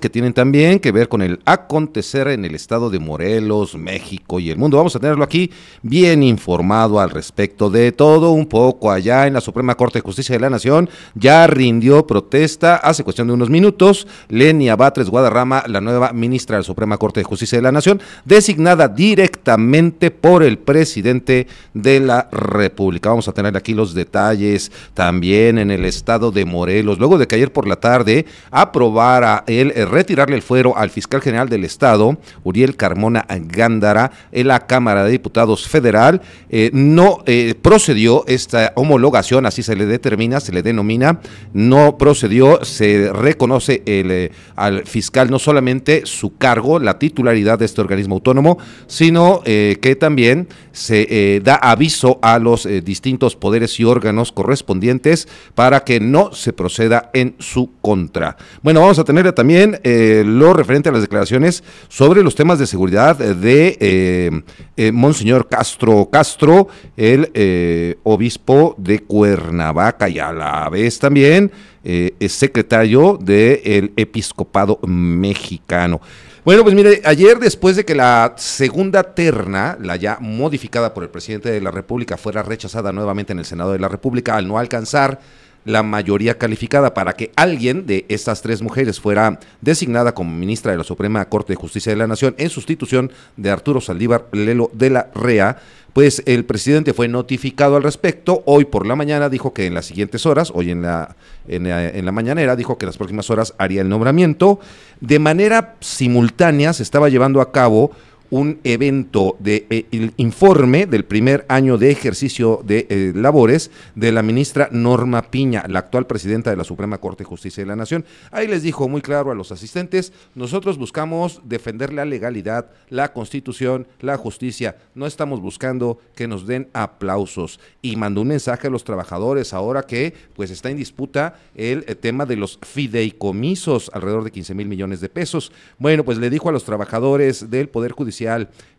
que tienen también que ver con el acontecer en el estado de Morelos, México y el mundo. Vamos a tenerlo aquí bien informado al respecto de todo un poco allá en la Suprema Corte de Justicia de la Nación. Ya rindió protesta hace cuestión de unos minutos Lenia Batres Guadarrama, la nueva ministra de la Suprema Corte de Justicia de la Nación, designada directamente por el presidente de la República. Vamos a tener aquí los detalles también en el estado de Morelos, luego de que ayer por la tarde aprobara el retirarle el fuero al fiscal general del Estado, Uriel Carmona Gándara, en la Cámara de Diputados Federal. Eh, no eh, procedió esta homologación, así se le determina, se le denomina, no procedió, se reconoce el, eh, al fiscal no solamente su cargo, la titularidad de este organismo autónomo, sino que también se da aviso a los distintos poderes y órganos correspondientes para que no se proceda en su contra. Bueno, vamos a tener también eh, lo referente a las declaraciones sobre los temas de seguridad de eh, eh, Monseñor Castro Castro, el obispo de Cuernavaca y a la vez también es secretario del episcopado mexicano. Bueno, pues mire, ayer después de que la segunda terna, la ya modificada por el presidente de la República, fuera rechazada nuevamente en el Senado de la República al no alcanzar la mayoría calificada para que alguien de estas tres mujeres fuera designada como ministra de la Suprema Corte de Justicia de la Nación en sustitución de Arturo Saldívar Lelo de la REA, pues el presidente fue notificado al respecto. Hoy por la mañana dijo que en las siguientes horas, hoy en la, en la, en mañanera, dijo que en las próximas horas haría el nombramiento. De manera simultánea se estaba llevando a cabo un evento de eh, informe del primer año de ejercicio de eh, labores de la ministra Norma Piña, la actual presidenta de la Suprema Corte de Justicia de la Nación. Ahí les dijo muy claro a los asistentes, nosotros buscamos defender la legalidad, la constitución, la justicia, no estamos buscando que nos den aplausos. Y mandó un mensaje a los trabajadores ahora que pues está en disputa el eh, tema de los fideicomisos, alrededor de 15 mil millones de pesos. Bueno, pues le dijo a los trabajadores del Poder Judicial,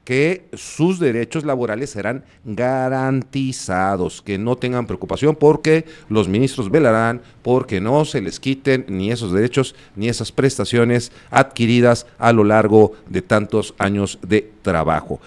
que sus derechos laborales serán garantizados, que no tengan preocupación porque los ministros velarán porque no se les quiten ni esos derechos ni esas prestaciones adquiridas a lo largo de tantos años de trabajo.